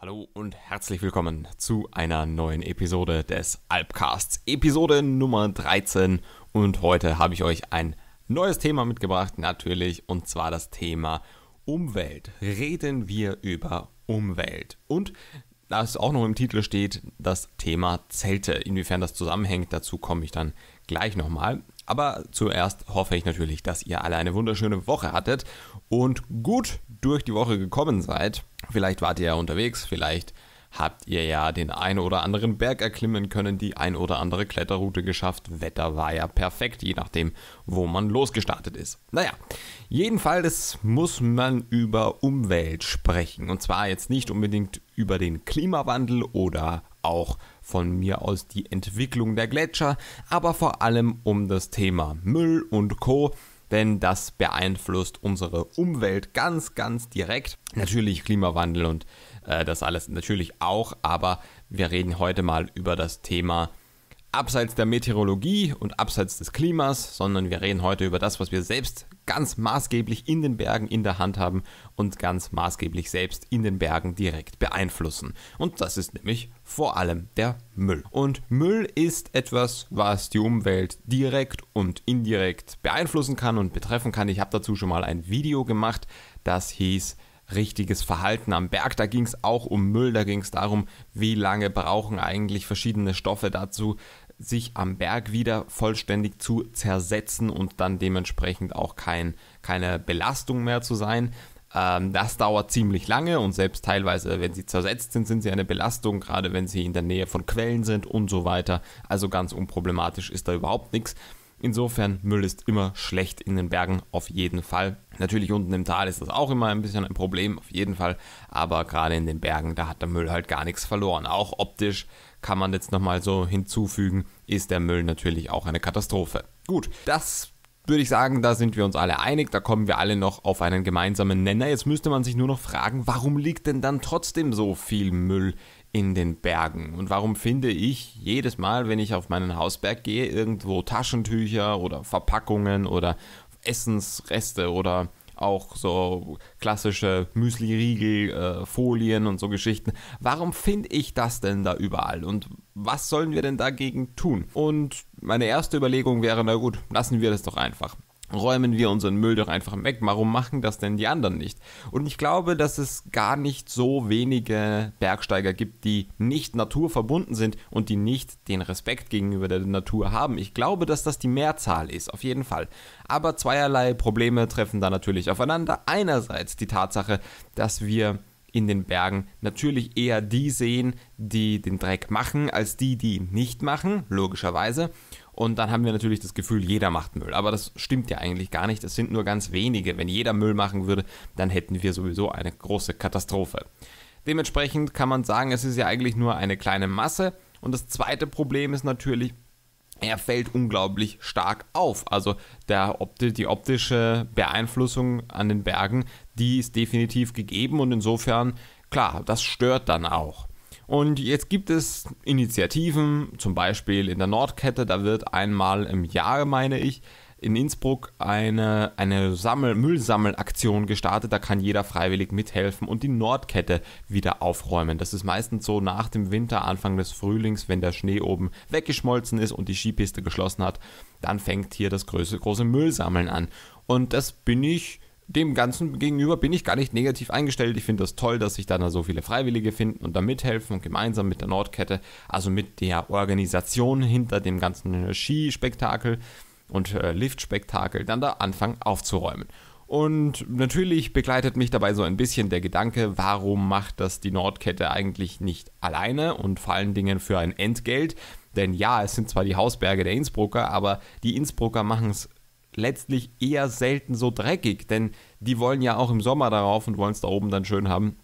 Hallo und herzlich willkommen zu einer neuen Episode des Alpcasts, Episode Nummer 13. Und heute habe ich euch ein neues Thema mitgebracht, natürlich, und zwar das Thema Umwelt. Reden wir über Umwelt. Und da es auch noch im Titel steht, das Thema Zelte. Inwiefern das zusammenhängt, dazu komme ich dann gleich nochmal. Aber zuerst hoffe ich natürlich, dass ihr alle eine wunderschöne Woche hattet und gut durch die Woche gekommen seid. Vielleicht wart ihr ja unterwegs, vielleicht habt ihr ja den ein oder anderen Berg erklimmen können, die ein oder andere Kletterroute geschafft. Wetter war ja perfekt, je nachdem, wo man losgestartet ist. Naja, jedenfalls muss man über Umwelt sprechen. Und zwar jetzt nicht unbedingt über den Klimawandel oder auch von mir aus die Entwicklung der Gletscher, aber vor allem um das Thema Müll und Co denn das beeinflusst unsere Umwelt ganz, ganz direkt. Natürlich Klimawandel und äh, das alles natürlich auch, aber wir reden heute mal über das Thema abseits der Meteorologie und abseits des Klimas, sondern wir reden heute über das, was wir selbst ganz maßgeblich in den Bergen in der Hand haben und ganz maßgeblich selbst in den Bergen direkt beeinflussen. Und das ist nämlich vor allem der Müll. Und Müll ist etwas, was die Umwelt direkt und indirekt beeinflussen kann und betreffen kann. Ich habe dazu schon mal ein Video gemacht, das hieß richtiges Verhalten am Berg. Da ging es auch um Müll, da ging es darum, wie lange brauchen eigentlich verschiedene Stoffe dazu, sich am Berg wieder vollständig zu zersetzen und dann dementsprechend auch kein, keine Belastung mehr zu sein. Ähm, das dauert ziemlich lange und selbst teilweise, wenn sie zersetzt sind, sind sie eine Belastung, gerade wenn sie in der Nähe von Quellen sind und so weiter. Also ganz unproblematisch ist da überhaupt nichts. Insofern Müll ist immer schlecht in den Bergen, auf jeden Fall. Natürlich unten im Tal ist das auch immer ein bisschen ein Problem, auf jeden Fall. Aber gerade in den Bergen, da hat der Müll halt gar nichts verloren. Auch optisch kann man jetzt nochmal so hinzufügen, ist der Müll natürlich auch eine Katastrophe. Gut, das würde ich sagen, da sind wir uns alle einig, da kommen wir alle noch auf einen gemeinsamen Nenner. Jetzt müsste man sich nur noch fragen, warum liegt denn dann trotzdem so viel Müll in den Bergen? Und warum finde ich jedes Mal, wenn ich auf meinen Hausberg gehe, irgendwo Taschentücher oder Verpackungen oder Essensreste oder auch so klassische Müsli-Riegel, äh, Folien und so Geschichten. Warum finde ich das denn da überall und was sollen wir denn dagegen tun? Und meine erste Überlegung wäre, na gut, lassen wir das doch einfach räumen wir unseren Müll doch einfach weg. Warum machen das denn die anderen nicht? Und ich glaube, dass es gar nicht so wenige Bergsteiger gibt, die nicht naturverbunden sind und die nicht den Respekt gegenüber der Natur haben. Ich glaube, dass das die Mehrzahl ist, auf jeden Fall. Aber zweierlei Probleme treffen da natürlich aufeinander. Einerseits die Tatsache, dass wir in den Bergen natürlich eher die sehen, die den Dreck machen, als die, die ihn nicht machen, logischerweise. Und dann haben wir natürlich das Gefühl, jeder macht Müll. Aber das stimmt ja eigentlich gar nicht. Es sind nur ganz wenige. Wenn jeder Müll machen würde, dann hätten wir sowieso eine große Katastrophe. Dementsprechend kann man sagen, es ist ja eigentlich nur eine kleine Masse. Und das zweite Problem ist natürlich, er fällt unglaublich stark auf. Also der, die optische Beeinflussung an den Bergen, die ist definitiv gegeben und insofern, klar, das stört dann auch. Und jetzt gibt es Initiativen, zum Beispiel in der Nordkette, da wird einmal im Jahr, meine ich, in Innsbruck eine, eine Sammel Müllsammelaktion gestartet. Da kann jeder freiwillig mithelfen und die Nordkette wieder aufräumen. Das ist meistens so nach dem Winter, Anfang des Frühlings, wenn der Schnee oben weggeschmolzen ist und die Skipiste geschlossen hat. Dann fängt hier das große, große Müllsammeln an. Und das bin ich dem Ganzen gegenüber bin ich gar nicht negativ eingestellt. Ich finde das toll, dass sich da so viele Freiwillige finden und da mithelfen und gemeinsam mit der Nordkette, also mit der Organisation hinter dem ganzen Skispektakel und äh, Liftspektakel, dann da anfangen aufzuräumen. Und natürlich begleitet mich dabei so ein bisschen der Gedanke, warum macht das die Nordkette eigentlich nicht alleine und vor allen Dingen für ein Entgelt? Denn ja, es sind zwar die Hausberge der Innsbrucker, aber die Innsbrucker machen es letztlich eher selten so dreckig, denn die wollen ja auch im Sommer darauf und wollen es da oben dann schön haben.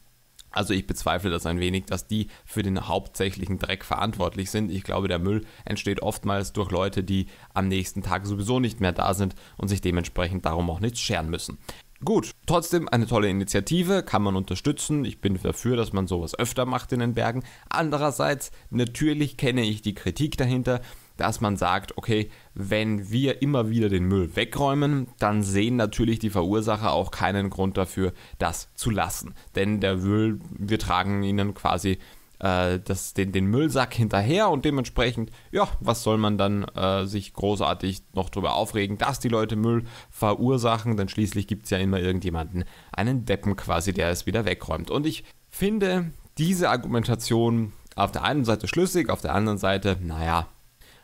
Also ich bezweifle das ein wenig, dass die für den hauptsächlichen Dreck verantwortlich sind. Ich glaube, der Müll entsteht oftmals durch Leute, die am nächsten Tag sowieso nicht mehr da sind und sich dementsprechend darum auch nichts scheren müssen. Gut, trotzdem eine tolle Initiative, kann man unterstützen. Ich bin dafür, dass man sowas öfter macht in den Bergen. Andererseits, natürlich kenne ich die Kritik dahinter dass man sagt, okay, wenn wir immer wieder den Müll wegräumen, dann sehen natürlich die Verursacher auch keinen Grund dafür, das zu lassen. Denn der Müll, wir tragen ihnen quasi äh, das, den, den Müllsack hinterher und dementsprechend, ja, was soll man dann äh, sich großartig noch drüber aufregen, dass die Leute Müll verursachen, denn schließlich gibt es ja immer irgendjemanden, einen Deppen quasi, der es wieder wegräumt. Und ich finde diese Argumentation auf der einen Seite schlüssig, auf der anderen Seite, naja,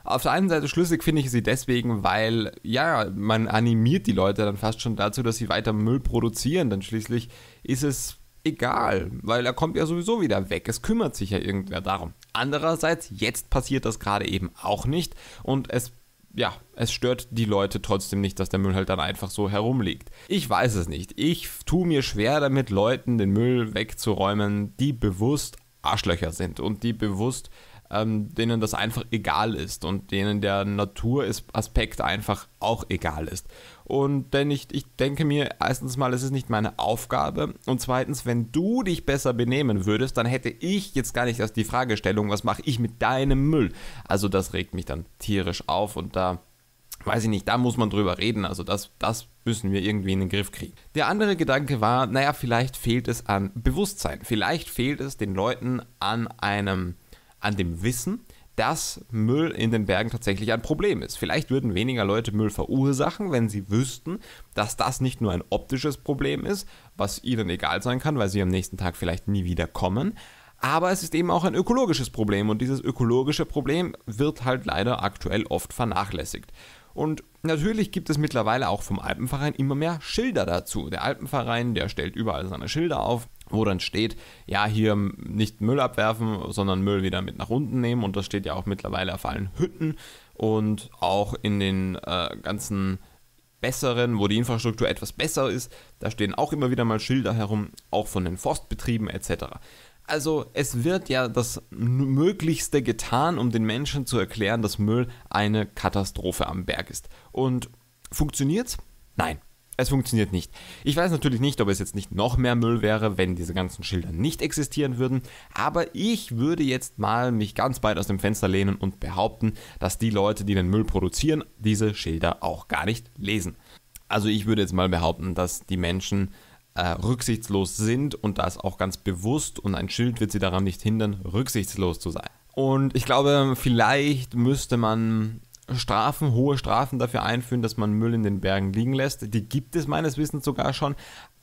auf der einen Seite schlüssig finde ich sie deswegen, weil ja, man animiert die Leute dann fast schon dazu, dass sie weiter Müll produzieren, denn schließlich ist es egal, weil er kommt ja sowieso wieder weg. Es kümmert sich ja irgendwer darum. Andererseits, jetzt passiert das gerade eben auch nicht und es ja, es stört die Leute trotzdem nicht, dass der Müll halt dann einfach so herumliegt. Ich weiß es nicht. Ich tue mir schwer damit, Leuten den Müll wegzuräumen, die bewusst Arschlöcher sind und die bewusst ähm, denen das einfach egal ist und denen der Naturaspekt einfach auch egal ist. Und denn ich, ich denke mir, erstens mal, es ist nicht meine Aufgabe. Und zweitens, wenn du dich besser benehmen würdest, dann hätte ich jetzt gar nicht erst die Fragestellung, was mache ich mit deinem Müll? Also das regt mich dann tierisch auf und da weiß ich nicht, da muss man drüber reden. Also das, das müssen wir irgendwie in den Griff kriegen. Der andere Gedanke war, naja, vielleicht fehlt es an Bewusstsein. Vielleicht fehlt es den Leuten an einem an dem Wissen, dass Müll in den Bergen tatsächlich ein Problem ist. Vielleicht würden weniger Leute Müll verursachen, wenn sie wüssten, dass das nicht nur ein optisches Problem ist, was ihnen egal sein kann, weil sie am nächsten Tag vielleicht nie wieder kommen, aber es ist eben auch ein ökologisches Problem und dieses ökologische Problem wird halt leider aktuell oft vernachlässigt. Und natürlich gibt es mittlerweile auch vom Alpenverein immer mehr Schilder dazu. Der Alpenverein, der stellt überall seine Schilder auf, wo dann steht, ja, hier nicht Müll abwerfen, sondern Müll wieder mit nach unten nehmen. Und das steht ja auch mittlerweile auf allen Hütten und auch in den äh, ganzen besseren, wo die Infrastruktur etwas besser ist, da stehen auch immer wieder mal Schilder herum, auch von den Forstbetrieben etc. Also es wird ja das Möglichste getan, um den Menschen zu erklären, dass Müll eine Katastrophe am Berg ist. Und funktioniert's? Nein. Es funktioniert nicht. Ich weiß natürlich nicht, ob es jetzt nicht noch mehr Müll wäre, wenn diese ganzen Schilder nicht existieren würden, aber ich würde jetzt mal mich ganz weit aus dem Fenster lehnen und behaupten, dass die Leute, die den Müll produzieren, diese Schilder auch gar nicht lesen. Also ich würde jetzt mal behaupten, dass die Menschen äh, rücksichtslos sind und das auch ganz bewusst und ein Schild wird sie daran nicht hindern, rücksichtslos zu sein. Und ich glaube, vielleicht müsste man Strafen, hohe Strafen dafür einführen, dass man Müll in den Bergen liegen lässt. Die gibt es meines Wissens sogar schon.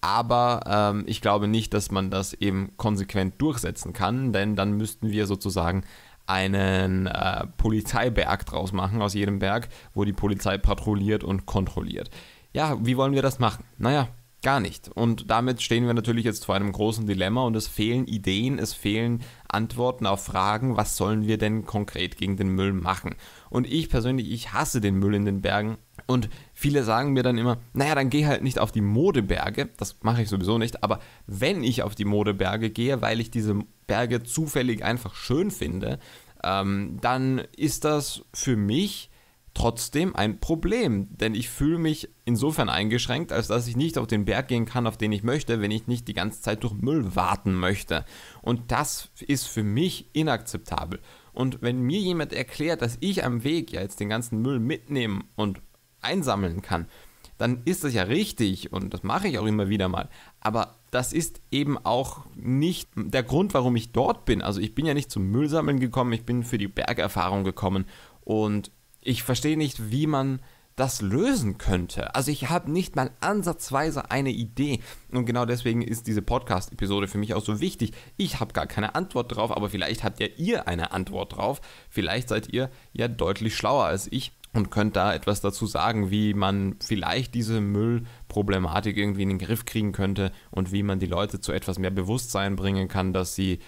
Aber ähm, ich glaube nicht, dass man das eben konsequent durchsetzen kann, denn dann müssten wir sozusagen einen äh, Polizeiberg draus machen aus jedem Berg, wo die Polizei patrouilliert und kontrolliert. Ja, wie wollen wir das machen? Naja, Gar nicht. Und damit stehen wir natürlich jetzt vor einem großen Dilemma und es fehlen Ideen, es fehlen Antworten auf Fragen, was sollen wir denn konkret gegen den Müll machen? Und ich persönlich, ich hasse den Müll in den Bergen und viele sagen mir dann immer, naja, dann geh halt nicht auf die Modeberge, das mache ich sowieso nicht, aber wenn ich auf die Modeberge gehe, weil ich diese Berge zufällig einfach schön finde, ähm, dann ist das für mich trotzdem ein Problem, denn ich fühle mich insofern eingeschränkt, als dass ich nicht auf den Berg gehen kann, auf den ich möchte, wenn ich nicht die ganze Zeit durch Müll warten möchte. Und das ist für mich inakzeptabel. Und wenn mir jemand erklärt, dass ich am Weg ja jetzt den ganzen Müll mitnehmen und einsammeln kann, dann ist das ja richtig und das mache ich auch immer wieder mal. Aber das ist eben auch nicht der Grund, warum ich dort bin. Also ich bin ja nicht zum Müllsammeln gekommen, ich bin für die Bergerfahrung gekommen und ich verstehe nicht, wie man das lösen könnte. Also ich habe nicht mal ansatzweise eine Idee. Und genau deswegen ist diese Podcast-Episode für mich auch so wichtig. Ich habe gar keine Antwort drauf, aber vielleicht habt ja ihr eine Antwort drauf. Vielleicht seid ihr ja deutlich schlauer als ich und könnt da etwas dazu sagen, wie man vielleicht diese Müllproblematik irgendwie in den Griff kriegen könnte und wie man die Leute zu etwas mehr Bewusstsein bringen kann, dass sie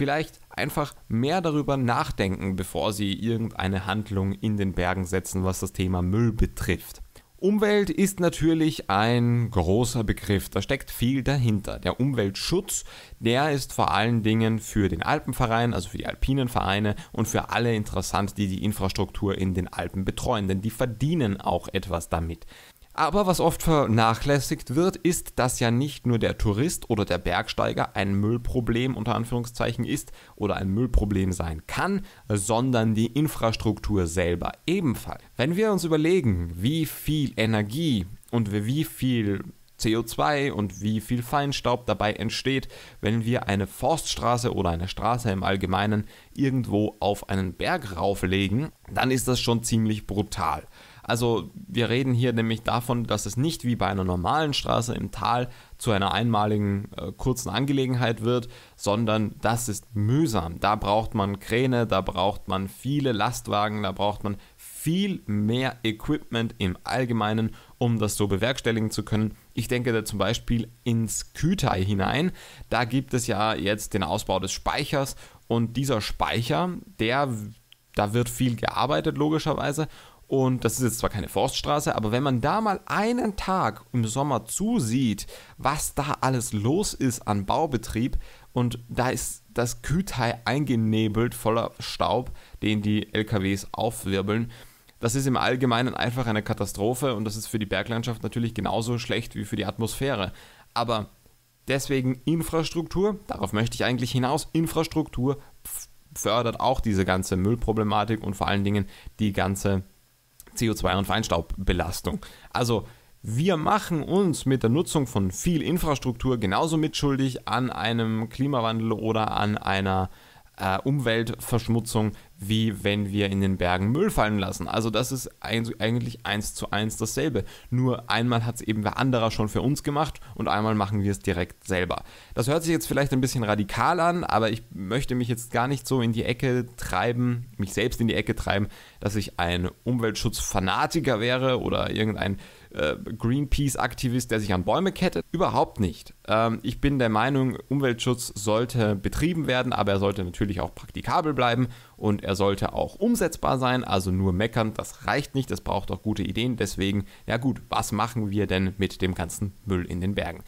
vielleicht einfach mehr darüber nachdenken, bevor sie irgendeine Handlung in den Bergen setzen, was das Thema Müll betrifft. Umwelt ist natürlich ein großer Begriff, da steckt viel dahinter. Der Umweltschutz, der ist vor allen Dingen für den Alpenverein, also für die alpinen Vereine und für alle interessant, die die Infrastruktur in den Alpen betreuen, denn die verdienen auch etwas damit. Aber was oft vernachlässigt wird, ist, dass ja nicht nur der Tourist oder der Bergsteiger ein Müllproblem unter Anführungszeichen ist oder ein Müllproblem sein kann, sondern die Infrastruktur selber ebenfalls. Wenn wir uns überlegen, wie viel Energie und wie viel CO2 und wie viel Feinstaub dabei entsteht, wenn wir eine Forststraße oder eine Straße im Allgemeinen irgendwo auf einen Berg rauflegen, dann ist das schon ziemlich brutal. Also wir reden hier nämlich davon, dass es nicht wie bei einer normalen Straße im Tal zu einer einmaligen äh, kurzen Angelegenheit wird, sondern das ist mühsam. Da braucht man Kräne, da braucht man viele Lastwagen, da braucht man viel mehr Equipment im Allgemeinen, um das so bewerkstelligen zu können. Ich denke da zum Beispiel ins Kütai hinein. Da gibt es ja jetzt den Ausbau des Speichers und dieser Speicher, der da wird viel gearbeitet logischerweise und das ist jetzt zwar keine Forststraße, aber wenn man da mal einen Tag im Sommer zusieht, was da alles los ist an Baubetrieb und da ist das Kühlteil eingenebelt voller Staub, den die LKWs aufwirbeln. Das ist im Allgemeinen einfach eine Katastrophe und das ist für die Berglandschaft natürlich genauso schlecht wie für die Atmosphäre. Aber deswegen Infrastruktur, darauf möchte ich eigentlich hinaus, Infrastruktur fördert auch diese ganze Müllproblematik und vor allen Dingen die ganze CO2- und Feinstaubbelastung. Also wir machen uns mit der Nutzung von viel Infrastruktur genauso mitschuldig an einem Klimawandel oder an einer äh, Umweltverschmutzung wie wenn wir in den Bergen Müll fallen lassen. Also das ist eigentlich eins zu eins dasselbe. Nur einmal hat es eben wer anderer schon für uns gemacht und einmal machen wir es direkt selber. Das hört sich jetzt vielleicht ein bisschen radikal an, aber ich möchte mich jetzt gar nicht so in die Ecke treiben, mich selbst in die Ecke treiben, dass ich ein Umweltschutzfanatiker wäre oder irgendein äh, Greenpeace-Aktivist, der sich an Bäume kettet. Überhaupt nicht. Ähm, ich bin der Meinung, Umweltschutz sollte betrieben werden, aber er sollte natürlich auch praktikabel bleiben und er sollte auch umsetzbar sein. Also nur meckern, das reicht nicht. Das braucht auch gute Ideen. Deswegen, ja gut, was machen wir denn mit dem ganzen Müll in den Bergen?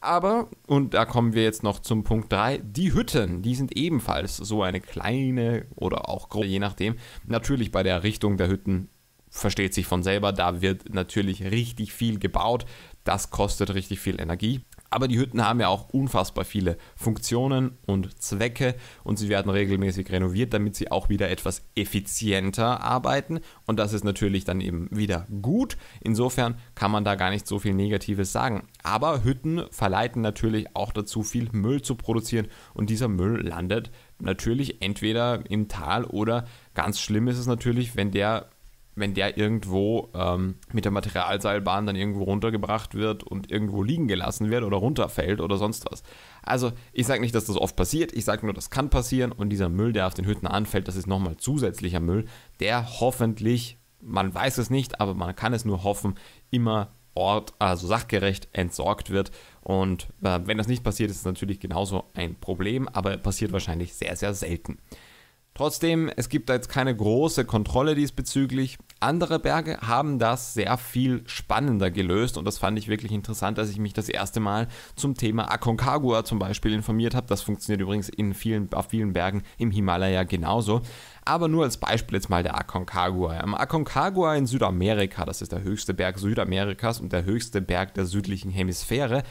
Aber, und da kommen wir jetzt noch zum Punkt 3, die Hütten, die sind ebenfalls so eine kleine oder auch große, je nachdem. Natürlich bei der Errichtung der Hütten versteht sich von selber, da wird natürlich richtig viel gebaut, das kostet richtig viel Energie. Aber die Hütten haben ja auch unfassbar viele Funktionen und Zwecke und sie werden regelmäßig renoviert, damit sie auch wieder etwas effizienter arbeiten. Und das ist natürlich dann eben wieder gut. Insofern kann man da gar nicht so viel Negatives sagen. Aber Hütten verleiten natürlich auch dazu, viel Müll zu produzieren und dieser Müll landet natürlich entweder im Tal oder ganz schlimm ist es natürlich, wenn der wenn der irgendwo ähm, mit der Materialseilbahn dann irgendwo runtergebracht wird und irgendwo liegen gelassen wird oder runterfällt oder sonst was. Also ich sage nicht, dass das oft passiert, ich sage nur, das kann passieren und dieser Müll, der auf den Hütten anfällt, das ist nochmal zusätzlicher Müll, der hoffentlich, man weiß es nicht, aber man kann es nur hoffen, immer Ort, also sachgerecht entsorgt wird. Und äh, wenn das nicht passiert, ist es natürlich genauso ein Problem, aber passiert wahrscheinlich sehr, sehr selten. Trotzdem, es gibt da jetzt keine große Kontrolle diesbezüglich. Andere Berge haben das sehr viel spannender gelöst und das fand ich wirklich interessant, als ich mich das erste Mal zum Thema Aconcagua zum Beispiel informiert habe. Das funktioniert übrigens in vielen, auf vielen Bergen im Himalaya genauso. Aber nur als Beispiel jetzt mal der Aconcagua. Am Aconcagua in Südamerika, das ist der höchste Berg Südamerikas und der höchste Berg der südlichen Hemisphäre,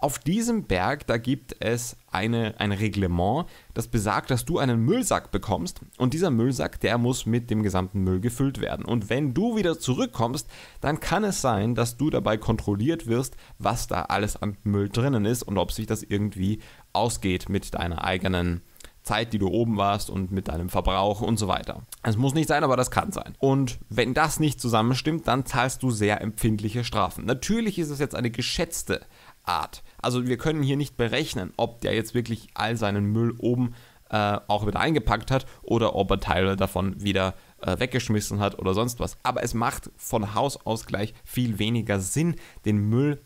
auf diesem Berg, da gibt es eine, ein Reglement, das besagt, dass du einen Müllsack bekommst und dieser Müllsack, der muss mit dem gesamten Müll gefüllt werden. Und wenn du wieder zurückkommst, dann kann es sein, dass du dabei kontrolliert wirst, was da alles an Müll drinnen ist und ob sich das irgendwie ausgeht mit deiner eigenen Zeit, die du oben warst und mit deinem Verbrauch und so weiter. Es muss nicht sein, aber das kann sein. Und wenn das nicht zusammenstimmt, dann zahlst du sehr empfindliche Strafen. Natürlich ist es jetzt eine geschätzte Art also wir können hier nicht berechnen, ob der jetzt wirklich all seinen Müll oben äh, auch wieder eingepackt hat oder ob er Teile davon wieder äh, weggeschmissen hat oder sonst was. Aber es macht von Haus aus gleich viel weniger Sinn, den Müll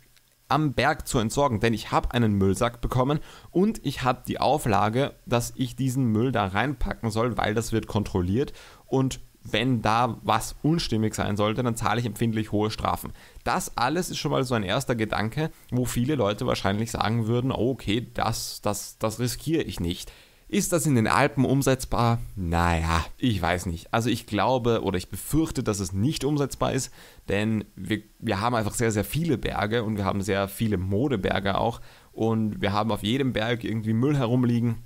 am Berg zu entsorgen, denn ich habe einen Müllsack bekommen und ich habe die Auflage, dass ich diesen Müll da reinpacken soll, weil das wird kontrolliert und wenn da was unstimmig sein sollte, dann zahle ich empfindlich hohe Strafen. Das alles ist schon mal so ein erster Gedanke, wo viele Leute wahrscheinlich sagen würden, oh, okay, das, das, das riskiere ich nicht. Ist das in den Alpen umsetzbar? Naja, ich weiß nicht. Also ich glaube oder ich befürchte, dass es nicht umsetzbar ist, denn wir, wir haben einfach sehr, sehr viele Berge und wir haben sehr viele Modeberge auch und wir haben auf jedem Berg irgendwie Müll herumliegen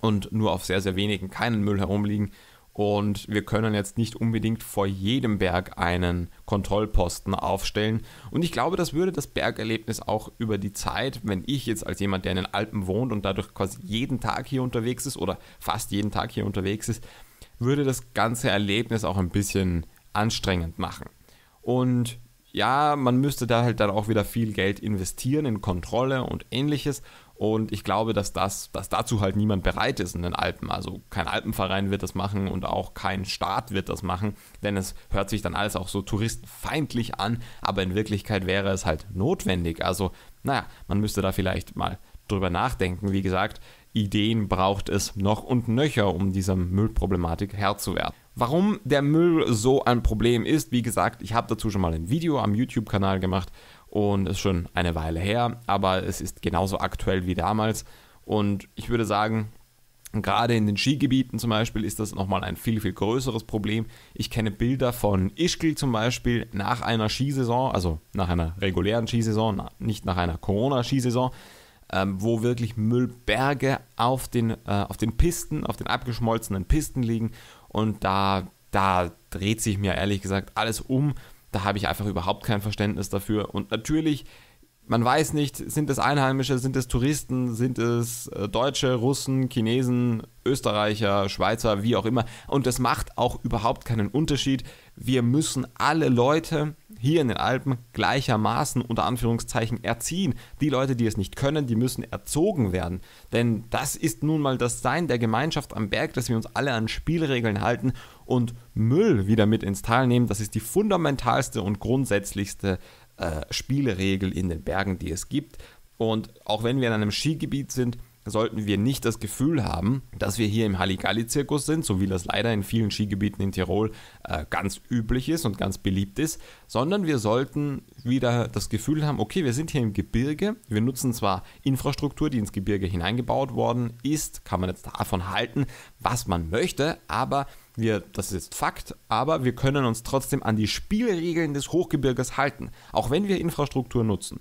und nur auf sehr, sehr wenigen keinen Müll herumliegen. Und wir können jetzt nicht unbedingt vor jedem Berg einen Kontrollposten aufstellen. Und ich glaube, das würde das Bergerlebnis auch über die Zeit, wenn ich jetzt als jemand, der in den Alpen wohnt und dadurch quasi jeden Tag hier unterwegs ist oder fast jeden Tag hier unterwegs ist, würde das ganze Erlebnis auch ein bisschen anstrengend machen. Und ja, man müsste da halt dann auch wieder viel Geld investieren in Kontrolle und ähnliches. Und ich glaube, dass, das, dass dazu halt niemand bereit ist in den Alpen. Also kein Alpenverein wird das machen und auch kein Staat wird das machen, denn es hört sich dann alles auch so touristenfeindlich an, aber in Wirklichkeit wäre es halt notwendig. Also, naja, man müsste da vielleicht mal drüber nachdenken. Wie gesagt, Ideen braucht es noch und nöcher, um dieser Müllproblematik Herr zu werden. Warum der Müll so ein Problem ist, wie gesagt, ich habe dazu schon mal ein Video am YouTube-Kanal gemacht und ist schon eine Weile her, aber es ist genauso aktuell wie damals. Und ich würde sagen, gerade in den Skigebieten zum Beispiel ist das nochmal ein viel, viel größeres Problem. Ich kenne Bilder von Ischgl zum Beispiel nach einer Skisaison, also nach einer regulären Skisaison, nicht nach einer Corona-Skisaison, ähm, wo wirklich Müllberge auf den, äh, auf den Pisten, auf den abgeschmolzenen Pisten liegen. Und da, da dreht sich mir ehrlich gesagt alles um da habe ich einfach überhaupt kein Verständnis dafür. Und natürlich, man weiß nicht, sind es Einheimische, sind es Touristen, sind es äh, Deutsche, Russen, Chinesen, Österreicher, Schweizer, wie auch immer. Und das macht auch überhaupt keinen Unterschied. Wir müssen alle Leute hier in den Alpen gleichermaßen unter Anführungszeichen erziehen. Die Leute, die es nicht können, die müssen erzogen werden. Denn das ist nun mal das Sein der Gemeinschaft am Berg, dass wir uns alle an Spielregeln halten und Müll wieder mit ins Tal nehmen. Das ist die fundamentalste und grundsätzlichste äh, Spielregel in den Bergen, die es gibt. Und auch wenn wir in einem Skigebiet sind, sollten wir nicht das Gefühl haben, dass wir hier im Halligalli-Zirkus sind, so wie das leider in vielen Skigebieten in Tirol äh, ganz üblich ist und ganz beliebt ist, sondern wir sollten wieder das Gefühl haben, okay, wir sind hier im Gebirge, wir nutzen zwar Infrastruktur, die ins Gebirge hineingebaut worden ist, kann man jetzt davon halten, was man möchte, aber wir, das ist jetzt Fakt, aber wir können uns trotzdem an die Spielregeln des Hochgebirges halten, auch wenn wir Infrastruktur nutzen.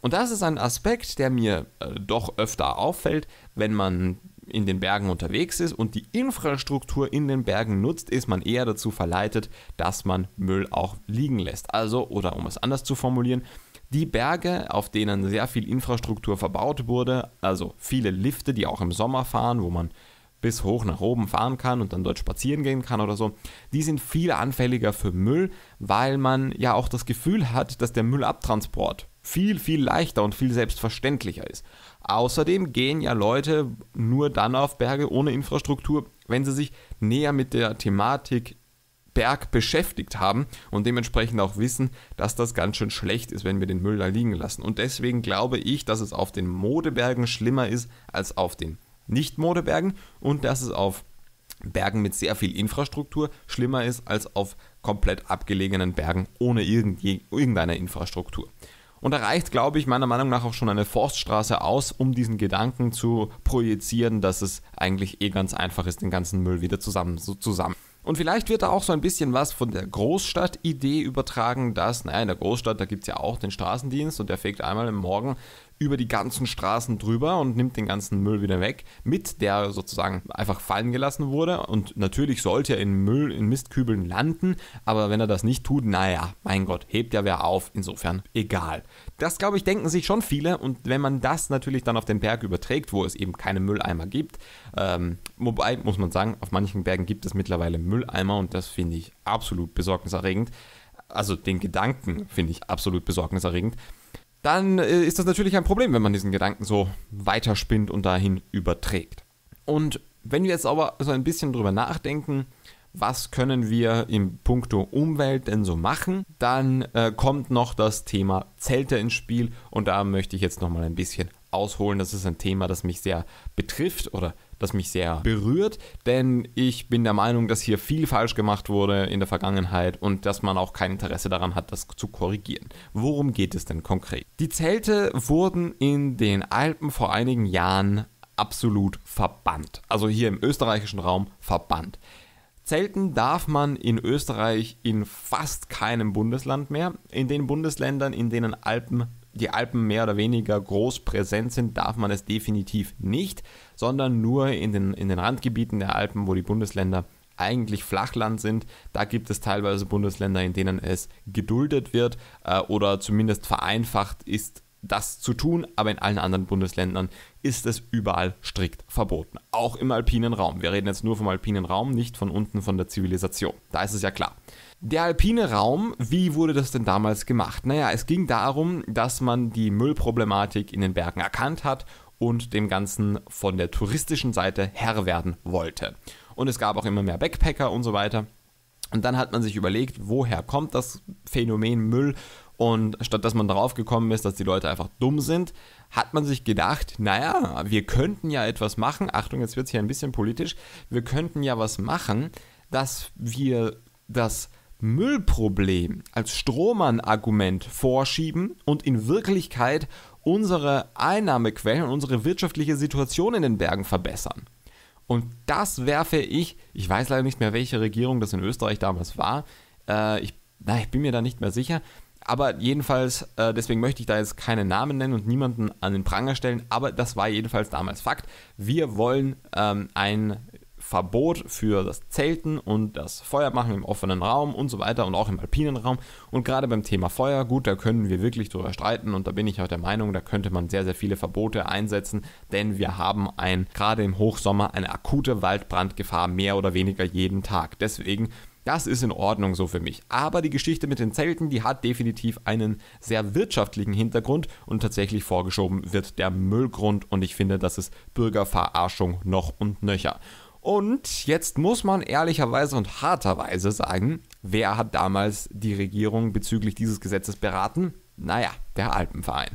Und das ist ein Aspekt, der mir äh, doch öfter auffällt, wenn man in den Bergen unterwegs ist und die Infrastruktur in den Bergen nutzt, ist man eher dazu verleitet, dass man Müll auch liegen lässt. Also, oder um es anders zu formulieren, die Berge, auf denen sehr viel Infrastruktur verbaut wurde, also viele Lifte, die auch im Sommer fahren, wo man bis hoch nach oben fahren kann und dann dort spazieren gehen kann oder so, die sind viel anfälliger für Müll, weil man ja auch das Gefühl hat, dass der Müllabtransport viel, viel leichter und viel selbstverständlicher ist. Außerdem gehen ja Leute nur dann auf Berge ohne Infrastruktur, wenn sie sich näher mit der Thematik Berg beschäftigt haben und dementsprechend auch wissen, dass das ganz schön schlecht ist, wenn wir den Müll da liegen lassen. Und deswegen glaube ich, dass es auf den Modebergen schlimmer ist als auf den nicht-Modebergen und dass es auf Bergen mit sehr viel Infrastruktur schlimmer ist als auf komplett abgelegenen Bergen ohne irgendeine Infrastruktur. Und da reicht, glaube ich, meiner Meinung nach auch schon eine Forststraße aus, um diesen Gedanken zu projizieren, dass es eigentlich eh ganz einfach ist, den ganzen Müll wieder zusammen so zusammen. Und vielleicht wird da auch so ein bisschen was von der Großstadt-Idee übertragen, dass, naja, in der Großstadt, da gibt es ja auch den Straßendienst und der fegt einmal im Morgen über die ganzen Straßen drüber und nimmt den ganzen Müll wieder weg, mit der sozusagen einfach fallen gelassen wurde. Und natürlich sollte er in Müll, in Mistkübeln landen, aber wenn er das nicht tut, naja, mein Gott, hebt ja wer auf. Insofern egal. Das, glaube ich, denken sich schon viele und wenn man das natürlich dann auf den Berg überträgt, wo es eben keine Mülleimer gibt, ähm, wobei muss man sagen, auf manchen Bergen gibt es mittlerweile Mülleimer und das finde ich absolut besorgniserregend. Also den Gedanken finde ich absolut besorgniserregend dann äh, ist das natürlich ein Problem, wenn man diesen Gedanken so weiterspinnt und dahin überträgt. Und wenn wir jetzt aber so ein bisschen drüber nachdenken, was können wir im Punkto Umwelt denn so machen, dann äh, kommt noch das Thema Zelte ins Spiel und da möchte ich jetzt nochmal ein bisschen ausholen. Das ist ein Thema, das mich sehr betrifft oder das mich sehr berührt, denn ich bin der Meinung, dass hier viel falsch gemacht wurde in der Vergangenheit und dass man auch kein Interesse daran hat, das zu korrigieren. Worum geht es denn konkret? Die Zelte wurden in den Alpen vor einigen Jahren absolut verbannt. Also hier im österreichischen Raum verbannt. Zelten darf man in Österreich in fast keinem Bundesland mehr. In den Bundesländern, in denen Alpen die Alpen mehr oder weniger groß präsent sind, darf man es definitiv nicht, sondern nur in den, in den Randgebieten der Alpen, wo die Bundesländer eigentlich Flachland sind. Da gibt es teilweise Bundesländer, in denen es geduldet wird äh, oder zumindest vereinfacht ist, das zu tun, aber in allen anderen Bundesländern ist es überall strikt verboten. Auch im alpinen Raum. Wir reden jetzt nur vom alpinen Raum, nicht von unten von der Zivilisation. Da ist es ja klar. Der alpine Raum, wie wurde das denn damals gemacht? Naja, es ging darum, dass man die Müllproblematik in den Bergen erkannt hat und dem Ganzen von der touristischen Seite Herr werden wollte. Und es gab auch immer mehr Backpacker und so weiter. Und dann hat man sich überlegt, woher kommt das Phänomen Müll? Und statt dass man darauf gekommen ist, dass die Leute einfach dumm sind, hat man sich gedacht, naja, wir könnten ja etwas machen. Achtung, jetzt wird es hier ein bisschen politisch. Wir könnten ja was machen, dass wir das Müllproblem als Strohmann-Argument vorschieben und in Wirklichkeit unsere Einnahmequellen und unsere wirtschaftliche Situation in den Bergen verbessern. Und das werfe ich, ich weiß leider nicht mehr, welche Regierung das in Österreich damals war, äh, ich, na, ich bin mir da nicht mehr sicher, aber jedenfalls, äh, deswegen möchte ich da jetzt keine Namen nennen und niemanden an den Pranger stellen, aber das war jedenfalls damals Fakt. Wir wollen ähm, ein Verbot für das Zelten und das Feuermachen im offenen Raum und so weiter und auch im alpinen Raum. Und gerade beim Thema Feuer, gut, da können wir wirklich drüber streiten und da bin ich auch der Meinung, da könnte man sehr, sehr viele Verbote einsetzen, denn wir haben ein, gerade im Hochsommer, eine akute Waldbrandgefahr mehr oder weniger jeden Tag. Deswegen das ist in Ordnung so für mich. Aber die Geschichte mit den Zelten, die hat definitiv einen sehr wirtschaftlichen Hintergrund und tatsächlich vorgeschoben wird der Müllgrund und ich finde, das ist Bürgerverarschung noch und nöcher. Und jetzt muss man ehrlicherweise und harterweise sagen, wer hat damals die Regierung bezüglich dieses Gesetzes beraten? Naja, der Alpenverein.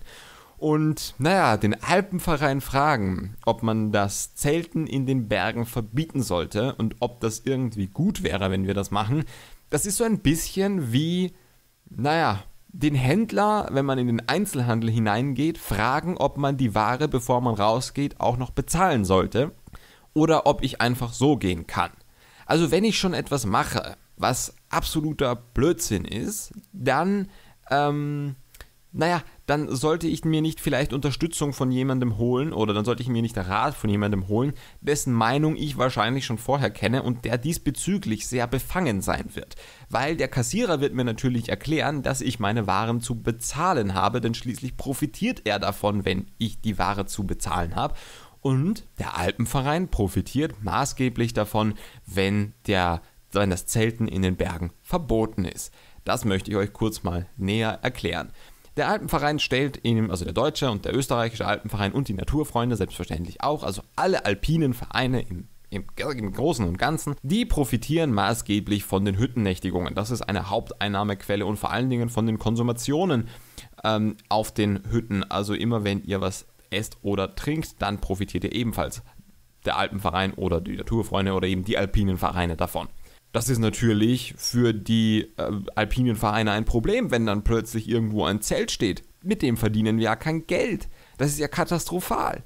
Und naja, den Alpenverein fragen, ob man das Zelten in den Bergen verbieten sollte und ob das irgendwie gut wäre, wenn wir das machen, das ist so ein bisschen wie, naja, den Händler, wenn man in den Einzelhandel hineingeht, fragen, ob man die Ware, bevor man rausgeht, auch noch bezahlen sollte oder ob ich einfach so gehen kann. Also wenn ich schon etwas mache, was absoluter Blödsinn ist, dann, ähm, naja, dann sollte ich mir nicht vielleicht Unterstützung von jemandem holen oder dann sollte ich mir nicht Rat von jemandem holen, dessen Meinung ich wahrscheinlich schon vorher kenne und der diesbezüglich sehr befangen sein wird. Weil der Kassierer wird mir natürlich erklären, dass ich meine Waren zu bezahlen habe, denn schließlich profitiert er davon, wenn ich die Ware zu bezahlen habe und der Alpenverein profitiert maßgeblich davon, wenn, der, wenn das Zelten in den Bergen verboten ist. Das möchte ich euch kurz mal näher erklären. Der Alpenverein stellt ihm, also der deutsche und der österreichische Alpenverein und die Naturfreunde selbstverständlich auch, also alle alpinen Vereine im im, Großen und Ganzen, die profitieren maßgeblich von den Hüttennächtigungen. Das ist eine Haupteinnahmequelle und vor allen Dingen von den Konsumationen ähm, auf den Hütten. Also immer wenn ihr was esst oder trinkt, dann profitiert ihr ebenfalls der Alpenverein oder die Naturfreunde oder eben die alpinen Vereine davon. Das ist natürlich für die äh, alpinen Vereine ein Problem, wenn dann plötzlich irgendwo ein Zelt steht. Mit dem verdienen wir ja kein Geld. Das ist ja katastrophal.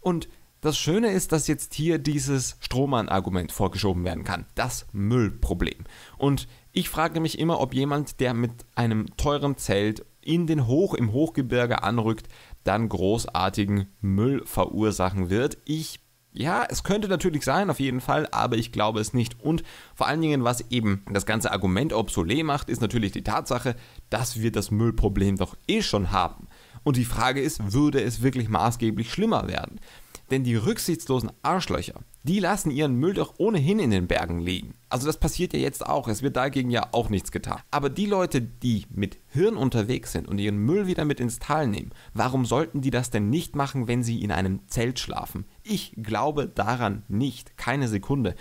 Und das Schöne ist, dass jetzt hier dieses Strohmann-Argument vorgeschoben werden kann. Das Müllproblem. Und ich frage mich immer, ob jemand, der mit einem teuren Zelt in den Hoch, im Hochgebirge anrückt, dann großartigen Müll verursachen wird. Ich, ja, es könnte natürlich sein, auf jeden Fall, aber ich glaube es nicht. Und vor allen Dingen, was eben das ganze Argument obsolet macht, ist natürlich die Tatsache, dass wir das Müllproblem doch eh schon haben. Und die Frage ist, würde es wirklich maßgeblich schlimmer werden? Denn die rücksichtslosen Arschlöcher, die lassen ihren Müll doch ohnehin in den Bergen liegen. Also das passiert ja jetzt auch, es wird dagegen ja auch nichts getan. Aber die Leute, die mit Hirn unterwegs sind und ihren Müll wieder mit ins Tal nehmen, warum sollten die das denn nicht machen, wenn sie in einem Zelt schlafen? Ich glaube daran nicht, keine Sekunde.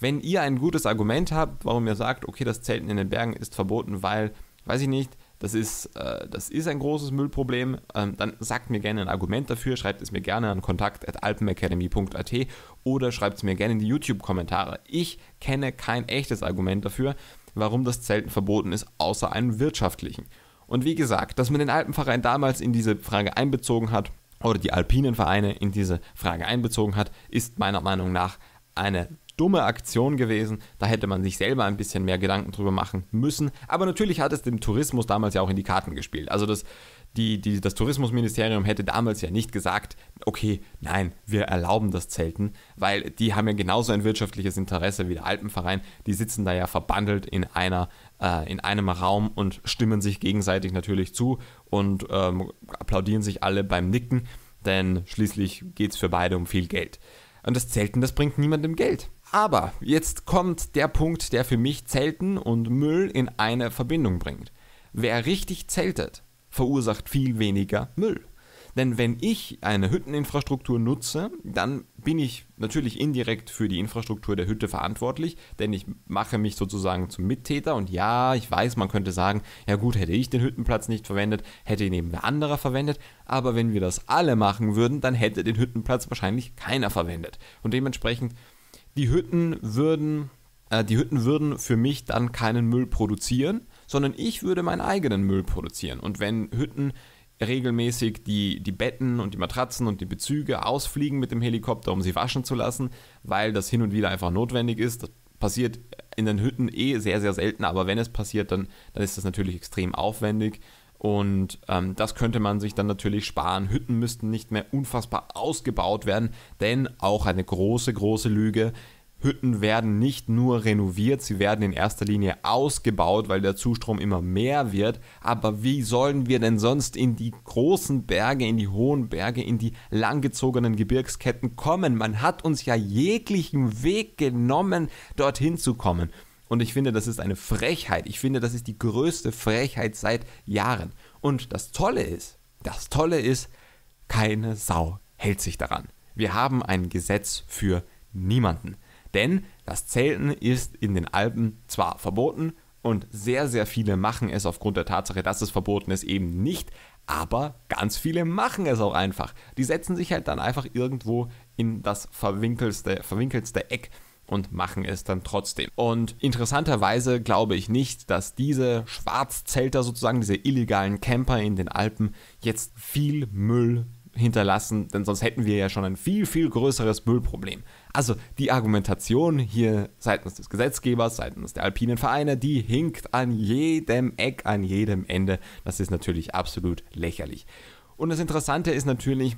Wenn ihr ein gutes Argument habt, warum ihr sagt, okay, das Zelten in den Bergen ist verboten, weil, weiß ich nicht, das ist, äh, das ist ein großes Müllproblem. Ähm, dann sagt mir gerne ein Argument dafür, schreibt es mir gerne an kontakt.alpenacademy.at oder schreibt es mir gerne in die YouTube-Kommentare. Ich kenne kein echtes Argument dafür, warum das Zelten verboten ist, außer einem wirtschaftlichen. Und wie gesagt, dass man den Alpenverein damals in diese Frage einbezogen hat oder die alpinen Vereine in diese Frage einbezogen hat, ist meiner Meinung nach eine dumme Aktion gewesen. Da hätte man sich selber ein bisschen mehr Gedanken drüber machen müssen. Aber natürlich hat es dem Tourismus damals ja auch in die Karten gespielt. Also das, die, die, das Tourismusministerium hätte damals ja nicht gesagt, okay, nein, wir erlauben das Zelten, weil die haben ja genauso ein wirtschaftliches Interesse wie der Alpenverein. Die sitzen da ja verbandelt in, einer, äh, in einem Raum und stimmen sich gegenseitig natürlich zu und ähm, applaudieren sich alle beim Nicken, denn schließlich geht es für beide um viel Geld. Und das Zelten, das bringt niemandem Geld. Aber jetzt kommt der Punkt, der für mich Zelten und Müll in eine Verbindung bringt. Wer richtig zeltet, verursacht viel weniger Müll. Denn wenn ich eine Hütteninfrastruktur nutze, dann bin ich natürlich indirekt für die Infrastruktur der Hütte verantwortlich, denn ich mache mich sozusagen zum Mittäter und ja, ich weiß, man könnte sagen, ja gut, hätte ich den Hüttenplatz nicht verwendet, hätte ihn eben wer anderer verwendet, aber wenn wir das alle machen würden, dann hätte den Hüttenplatz wahrscheinlich keiner verwendet. Und dementsprechend die Hütten würden, äh, die Hütten würden für mich dann keinen Müll produzieren, sondern ich würde meinen eigenen Müll produzieren. Und wenn Hütten regelmäßig die, die Betten und die Matratzen und die Bezüge ausfliegen mit dem Helikopter, um sie waschen zu lassen, weil das hin und wieder einfach notwendig ist. Das passiert in den Hütten eh sehr, sehr selten, aber wenn es passiert, dann, dann ist das natürlich extrem aufwendig und ähm, das könnte man sich dann natürlich sparen. Hütten müssten nicht mehr unfassbar ausgebaut werden, denn auch eine große, große Lüge. Hütten werden nicht nur renoviert, sie werden in erster Linie ausgebaut, weil der Zustrom immer mehr wird. Aber wie sollen wir denn sonst in die großen Berge, in die hohen Berge, in die langgezogenen Gebirgsketten kommen? Man hat uns ja jeglichen Weg genommen, dorthin zu kommen. Und ich finde, das ist eine Frechheit. Ich finde, das ist die größte Frechheit seit Jahren. Und das Tolle ist, das Tolle ist, keine Sau hält sich daran. Wir haben ein Gesetz für niemanden. Denn das Zelten ist in den Alpen zwar verboten und sehr, sehr viele machen es aufgrund der Tatsache, dass es verboten ist, eben nicht, aber ganz viele machen es auch einfach. Die setzen sich halt dann einfach irgendwo in das verwinkelste, verwinkelste Eck und machen es dann trotzdem. Und interessanterweise glaube ich nicht, dass diese Schwarzzelter sozusagen, diese illegalen Camper in den Alpen jetzt viel Müll hinterlassen, denn sonst hätten wir ja schon ein viel, viel größeres Müllproblem. Also die Argumentation hier seitens des Gesetzgebers, seitens der alpinen Vereine, die hinkt an jedem Eck, an jedem Ende. Das ist natürlich absolut lächerlich. Und das Interessante ist natürlich,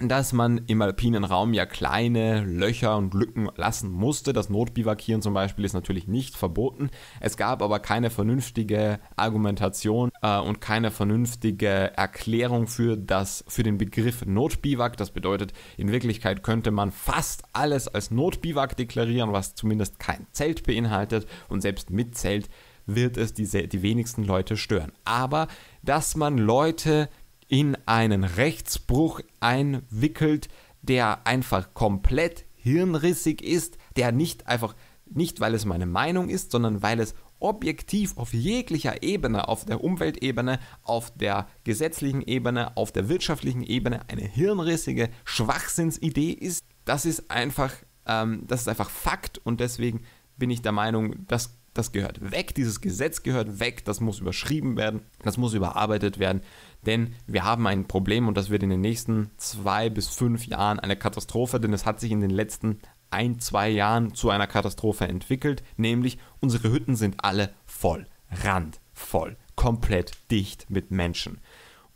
dass man im alpinen Raum ja kleine Löcher und Lücken lassen musste. Das Notbivakieren zum Beispiel ist natürlich nicht verboten. Es gab aber keine vernünftige Argumentation äh, und keine vernünftige Erklärung für, das, für den Begriff Notbiwak. Das bedeutet, in Wirklichkeit könnte man fast alles als Notbiwak deklarieren, was zumindest kein Zelt beinhaltet. Und selbst mit Zelt wird es die, die wenigsten Leute stören. Aber dass man Leute in einen Rechtsbruch einwickelt, der einfach komplett hirnrissig ist, der nicht einfach, nicht weil es meine Meinung ist, sondern weil es objektiv auf jeglicher Ebene, auf der Umweltebene, auf der gesetzlichen Ebene, auf der wirtschaftlichen Ebene eine hirnrissige Schwachsinnsidee ist, das ist einfach, ähm, das ist einfach Fakt und deswegen bin ich der Meinung, das das gehört weg, dieses Gesetz gehört weg, das muss überschrieben werden, das muss überarbeitet werden, denn wir haben ein Problem und das wird in den nächsten zwei bis fünf Jahren eine Katastrophe, denn es hat sich in den letzten ein, zwei Jahren zu einer Katastrophe entwickelt, nämlich unsere Hütten sind alle voll, randvoll, komplett dicht mit Menschen.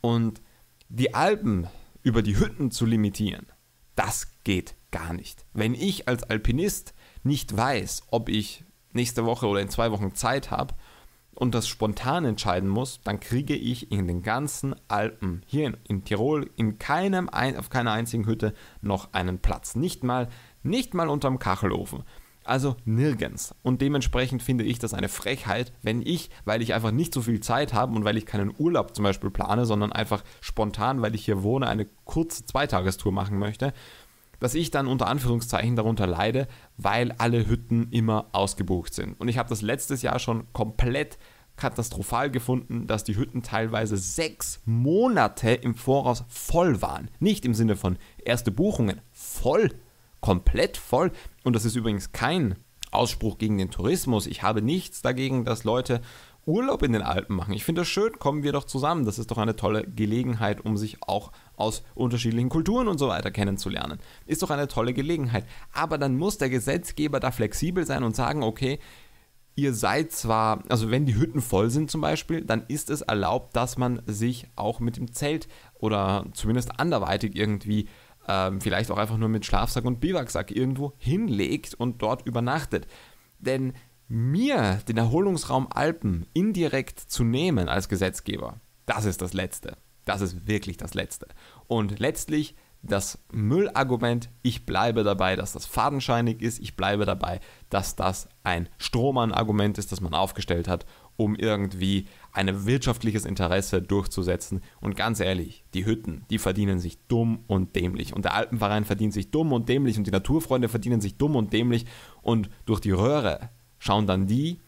Und die Alpen über die Hütten zu limitieren, das geht gar nicht. Wenn ich als Alpinist nicht weiß, ob ich nächste Woche oder in zwei Wochen Zeit habe und das spontan entscheiden muss, dann kriege ich in den ganzen Alpen, hier in, in Tirol, in keinem, auf keiner einzigen Hütte noch einen Platz. Nicht mal, nicht mal unterm Kachelofen. Also nirgends. Und dementsprechend finde ich das eine Frechheit, wenn ich, weil ich einfach nicht so viel Zeit habe und weil ich keinen Urlaub zum Beispiel plane, sondern einfach spontan, weil ich hier wohne, eine kurze Zweitagestour machen möchte, dass ich dann unter Anführungszeichen darunter leide, weil alle Hütten immer ausgebucht sind. Und ich habe das letztes Jahr schon komplett katastrophal gefunden, dass die Hütten teilweise sechs Monate im Voraus voll waren. Nicht im Sinne von erste Buchungen, voll, komplett voll. Und das ist übrigens kein Ausspruch gegen den Tourismus. Ich habe nichts dagegen, dass Leute Urlaub in den Alpen machen. Ich finde das schön, kommen wir doch zusammen. Das ist doch eine tolle Gelegenheit, um sich auch aus unterschiedlichen Kulturen und so weiter kennenzulernen. Ist doch eine tolle Gelegenheit. Aber dann muss der Gesetzgeber da flexibel sein und sagen, okay, ihr seid zwar, also wenn die Hütten voll sind zum Beispiel, dann ist es erlaubt, dass man sich auch mit dem Zelt oder zumindest anderweitig irgendwie ähm, vielleicht auch einfach nur mit Schlafsack und Biwaksack irgendwo hinlegt und dort übernachtet. Denn mir den Erholungsraum Alpen indirekt zu nehmen als Gesetzgeber, das ist das Letzte. Das ist wirklich das Letzte. Und letztlich das Müllargument, ich bleibe dabei, dass das fadenscheinig ist, ich bleibe dabei, dass das ein Strohmann-Argument ist, das man aufgestellt hat, um irgendwie ein wirtschaftliches Interesse durchzusetzen. Und ganz ehrlich, die Hütten, die verdienen sich dumm und dämlich. Und der Alpenverein verdient sich dumm und dämlich und die Naturfreunde verdienen sich dumm und dämlich. Und durch die Röhre schauen dann die,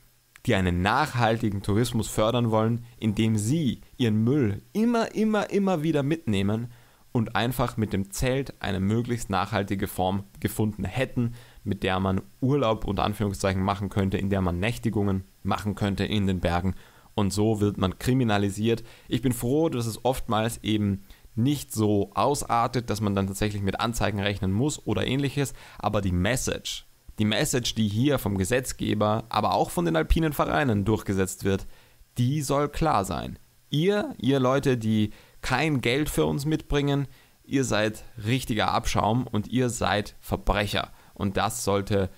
die einen nachhaltigen Tourismus fördern wollen, indem sie ihren Müll immer, immer, immer wieder mitnehmen und einfach mit dem Zelt eine möglichst nachhaltige Form gefunden hätten, mit der man Urlaub unter Anführungszeichen machen könnte, in der man Nächtigungen machen könnte in den Bergen und so wird man kriminalisiert. Ich bin froh, dass es oftmals eben nicht so ausartet, dass man dann tatsächlich mit Anzeigen rechnen muss oder ähnliches, aber die Message die Message, die hier vom Gesetzgeber, aber auch von den alpinen Vereinen durchgesetzt wird, die soll klar sein. Ihr, ihr Leute, die kein Geld für uns mitbringen, ihr seid richtiger Abschaum und ihr seid Verbrecher. Und das sollte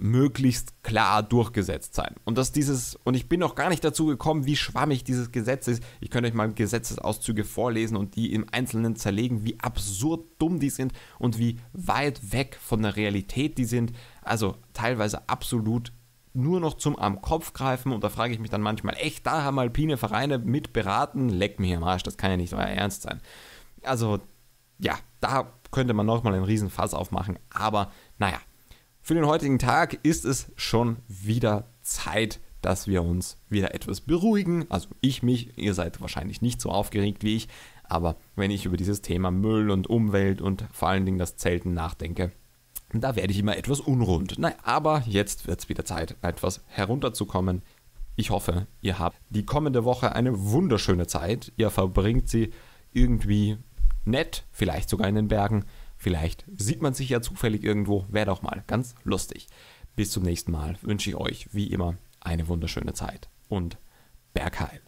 möglichst klar durchgesetzt sein. Und dass dieses, und ich bin noch gar nicht dazu gekommen, wie schwammig dieses Gesetz ist. Ich könnte euch mal Gesetzesauszüge vorlesen und die im Einzelnen zerlegen, wie absurd dumm die sind und wie weit weg von der Realität die sind. Also teilweise absolut nur noch zum am Kopf greifen und da frage ich mich dann manchmal, echt, da haben alpine Vereine mit beraten, leck mir im Arsch, das kann ja nicht euer Ernst sein. Also, ja, da könnte man nochmal einen Riesenfass aufmachen, aber naja, für den heutigen Tag ist es schon wieder Zeit, dass wir uns wieder etwas beruhigen. Also ich mich, ihr seid wahrscheinlich nicht so aufgeregt wie ich, aber wenn ich über dieses Thema Müll und Umwelt und vor allen Dingen das Zelten nachdenke, da werde ich immer etwas unrund. Naja, aber jetzt wird es wieder Zeit, etwas herunterzukommen. Ich hoffe, ihr habt die kommende Woche eine wunderschöne Zeit. Ihr verbringt sie irgendwie nett, vielleicht sogar in den Bergen. Vielleicht sieht man sich ja zufällig irgendwo. Wäre doch mal ganz lustig. Bis zum nächsten Mal wünsche ich euch wie immer eine wunderschöne Zeit und Bergheil.